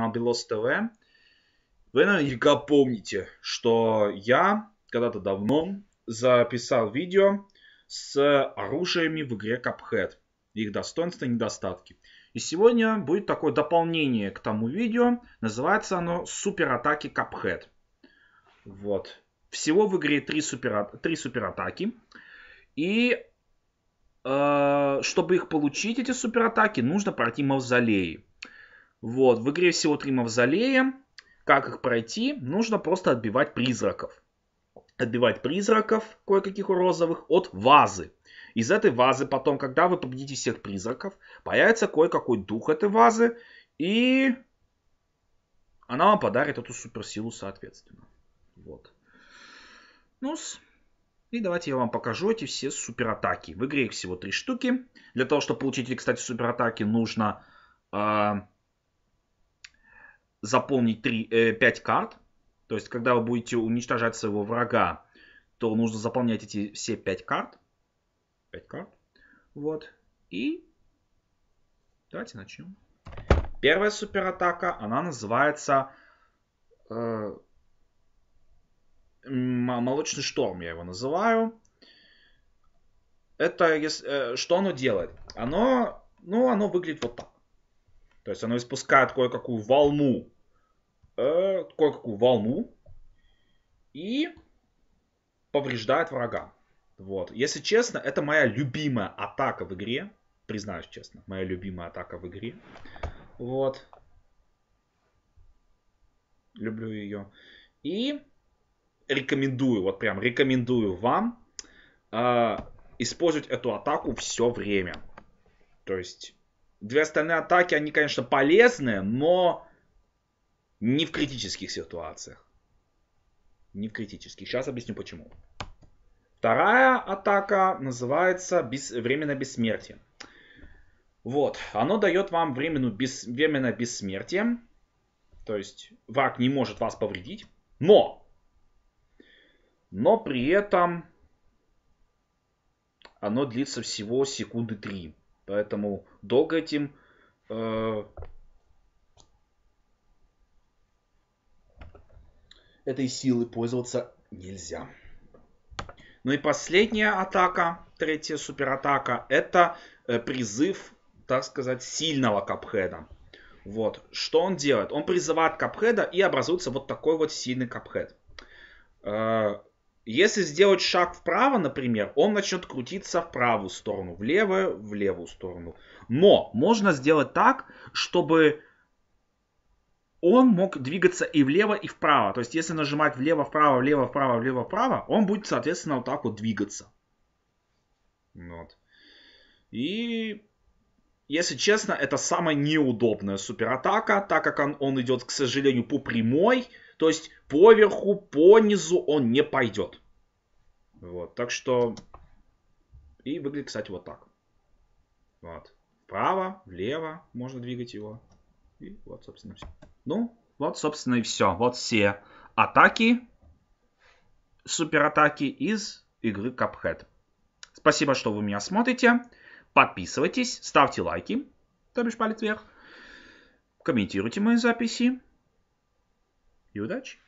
канал Белос ТВ. Вы наверняка помните, что я когда-то давно записал видео с оружиями в игре Cuphead. Их достоинства и недостатки. И сегодня будет такое дополнение к тому видео. Называется оно «Суператаки Cuphead». Вот. Всего в игре три, супера... три суператаки. И э, чтобы их получить, эти суператаки, нужно пройти мавзолеи. Вот, в игре всего три мавзолея. Как их пройти? Нужно просто отбивать призраков. Отбивать призраков, кое-каких розовых, от вазы. Из этой вазы потом, когда вы победите всех призраков, появится кое-какой дух этой вазы. И она вам подарит эту суперсилу соответственно. Вот. ну -с. И давайте я вам покажу эти все суператаки. В игре их всего три штуки. Для того, чтобы получить, кстати, суператаки, нужно э, заполнить 3, э, 5 карт. То есть, когда вы будете уничтожать своего врага, то нужно заполнять эти все 5 карт. 5 карт. Вот. И давайте начнем. Первая суператака, она называется э, Молочный шторм, я его называю. Это э, что оно делает? Оно, ну, оно выглядит вот так. То есть оно испускает кое-какую волну э, кое-какую волну и повреждает врага. Вот. Если честно, это моя любимая атака в игре. Признаюсь честно, моя любимая атака в игре. Вот. Люблю ее. И рекомендую, вот прям рекомендую вам э, использовать эту атаку все время. То есть, две остальные атаки, они, конечно, полезные, но не в критических ситуациях. Не в критических. Сейчас объясню почему. Вторая атака называется без, временное бессмертие. Вот, оно дает вам временную бес, временное бессмертие. То есть враг не может вас повредить. Но! Но при этом оно длится всего секунды 3. Поэтому долго этим э, этой силы пользоваться нельзя. Ну и последняя атака, третья суператака, это э, призыв, так сказать, сильного капхеда. Вот, что он делает? Он призывает капхеда и образуется вот такой вот сильный капхед. Э, если сделать шаг вправо, например, он начнет крутиться в правую сторону, в левую, в левую сторону. Но можно сделать так, чтобы он мог двигаться и влево, и вправо. То есть, если нажимать влево-вправо, влево-вправо, влево-вправо, он будет, соответственно, вот так вот двигаться. Вот. И, если честно, это самая неудобная суператака, так как он, он идет, к сожалению, по прямой. То есть, по верху, по низу он не пойдет. Вот, так что... И выглядит, кстати, вот так. Вот. Вправо, влево можно двигать его. И вот, собственно, все. Ну, вот, собственно, и все. Вот все атаки, суператаки из игры Cuphead. Спасибо, что вы меня смотрите. Подписывайтесь, ставьте лайки, то бишь палец вверх. Комментируйте мои записи. И удачи!